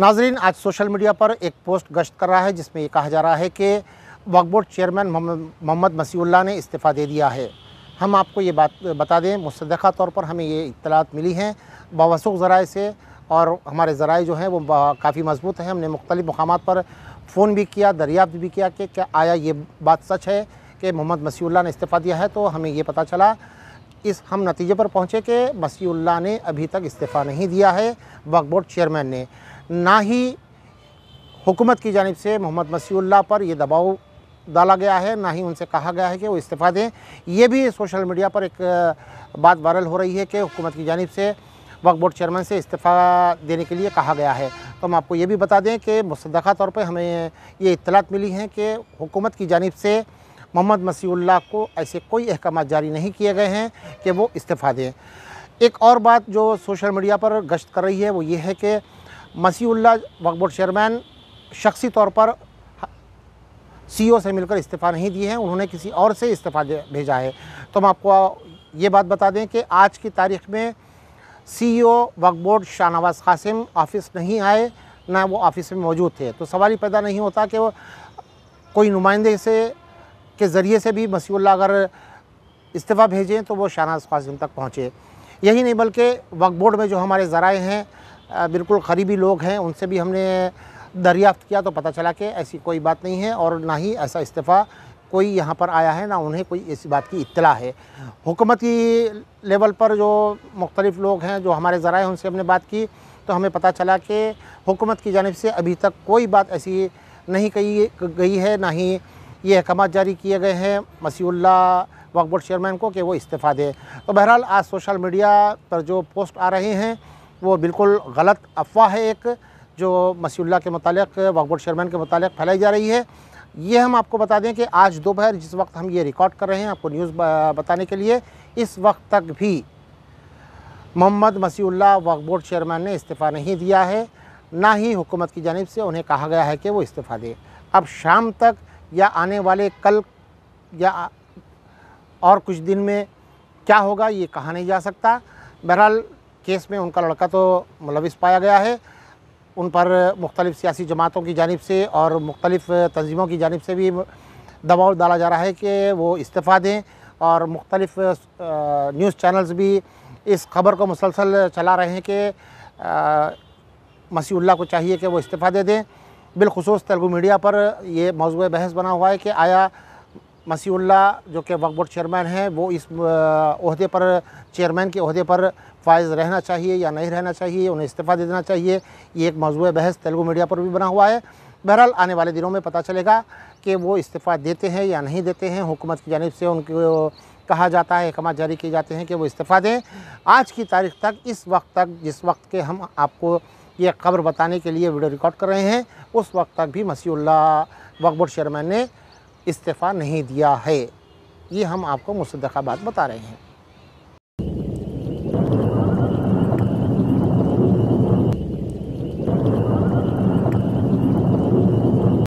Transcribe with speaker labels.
Speaker 1: नाजरीन आज social media पर एक पोस्ट गश्त कर रहा है जिसमें ये कहा जा रहा है कि वक्फ बोर्ड चेयरमैन मोहम्मद मसीहुल्ला ने इस्तीफ़ा दे दिया है हम आपको ये बात बता दें मुस्तदा तौर पर हमें ये इतलात मिली हैं बवसूख ज़राए से और हमारे ज़रा जो हैं वो काफ़ी मजबूत हैं हमने मुख्तलिफ़ मकाम पर फ़ोन भी किया दरियाफ्त भी किया कि क्या आया ये बात सच है कि मोहम्मद मसीहुल्ला ने इस्तीफ़ा दिया है तो हमें ये पता चला इस हम नतीजे पर पहुँचे कि मसीहुल्ला ने अभी तक इस्तीफ़ा नहीं दिया है वक्फ बोर्ड चेयरमैन ने ना ही हुकूमत की जानब से मोहम्मद मसीउल्ला पर यह दबाव डाला गया है ना ही उनसे कहा गया है कि वो इस्तीफ़ा दें ये भी सोशल मीडिया पर एक बात वायरल हो रही है कि हुकूमत की जानब से वक्फ बोर्ड चेयरमैन से इस्तीफ़ा देने के लिए कहा गया है तो हम आपको ये भी बता दें कि मुसदा तौर पर हमें ये इतलात मिली हैं कि हुकूमत की जानब से मोहम्मद मसीउल्ला को ऐसे कोई अहकाम जारी नहीं किए गए हैं कि वो इस्तीफ़ा दें एक और बात जो सोशल मीडिया पर गश्त कर रही है वो ये है कि मसीउल्ला वक्फ बोर्ड चेयरमैन शख्सी तौर पर सीईओ से मिलकर इस्तीफ़ा नहीं दिए हैं उन्होंने किसी और से इस्तीफ़ा भेजा है तो हम आपको ये बात बता दें कि आज की तारीख में CEO Waqf board Shahnawaz Qasim office नहीं आए ना वो ऑफिस में मौजूद थे तो सवाल ही पैदा नहीं होता कि वो कोई नुमाइंदे से के ज़रिए से भी मसीहुल्ला अगर इस्तीफ़ा भेजें तो वो शाहनवाज कासिम तक पहुँचे यही नहीं बल्कि वक्फ बोर्ड में जो हमारे ज़राए हैं बिल्कुल करीबी लोग हैं उनसे भी हमने दरियाफ्त किया तो पता चला कि ऐसी कोई बात नहीं है और ना ही ऐसा इस्तीफ़ा कोई यहाँ पर आया है ना उन्हें कोई इस बात की इतला है हुकूमती लेवल पर जो मुख्तलिफ़ लोग हैं जो हमारे ज़रा हैं उनसे हमने बात की तो हमें पता चला कि हुकूमत की जानब से अभी तक कोई बात ऐसी नहीं कही गई है ना ही ये अहकाम जारी किए गए हैं मसीहुल्ला वक्फ बोर्ड चेयरमैन को कि वो इस्तीफ़ा दे तो बहरहाल आज सोशल मीडिया पर जो पोस्ट आ रहे हैं वो बिल्कुल गलत अफवाह है एक जो मसीुल्ला के मतलब वकबोर्ड चेयरमैन के मतलब फैलाई जा रही है ये हम आपको बता दें कि आज दोपहर जिस वक्त हम ये रिकॉर्ड कर रहे हैं आपको न्यूज़ बताने के लिए इस वक्त तक भी मोहम्मद मसीुल्ला वक्फ बोर्ड चेयरमैन ने इस्तीफ़ा नहीं दिया है ना ही हुकूमत की जानब से उन्हें कहा गया है कि वो इस्तीफ़ा दें अब शाम तक या आने वाले कल या और कुछ दिन में क्या होगा ये कहा नहीं जा सकता बहरहाल केस में उनका लड़का तो मुलविस मतलब पाया गया है उन पर मुख्तलिफ़ सियासी जमातों की जानब से और मुख्तलिफ़ तंजीमों की जानब से भी दबाव डाला जा रहा है कि वो इस्तीफ़ा दें और मुख्तलिफ़ न्यूज़ चैनल्स भी इस खबर को मुसलसल चला रहे हैं कि मसीउल्ला को चाहिए कि वो इस्तीफ़ा दे दें बिलखसूस तेलगू मीडिया पर ये मौजू बहस बना हुआ है कि आया मसीहुल्ला जो कि वक्फ बोर्ड चेयरमैन हैं वो इस अहदे पर चेयरमैन के अहदे पर फायज रहना चाहिए या नहीं रहना चाहिए उन्हें इस्तीफ़ा दे देना चाहिए ये एक मौजू बहस तेलुगु मीडिया पर भी बना हुआ है बहरहाल आने वाले दिनों में पता चलेगा कि वो इस्तीफ़ा देते हैं या नहीं देते हैं हुकूमत की जानब से उनको कहा जाता है अहकाम जारी किए जाते हैं कि वो इस्तीफ़ा दें आज की तारीख तक इस वक्त तक जिस वक्त के हम आपको ये खबर बताने के लिए वीडियो रिकॉर्ड कर रहे हैं उस वक्त तक भी वक्फ वकबोर्ड चेयरमैन ने इस्तीफ़ा नहीं दिया है ये हम आपको मुसद्दका बता रहे हैं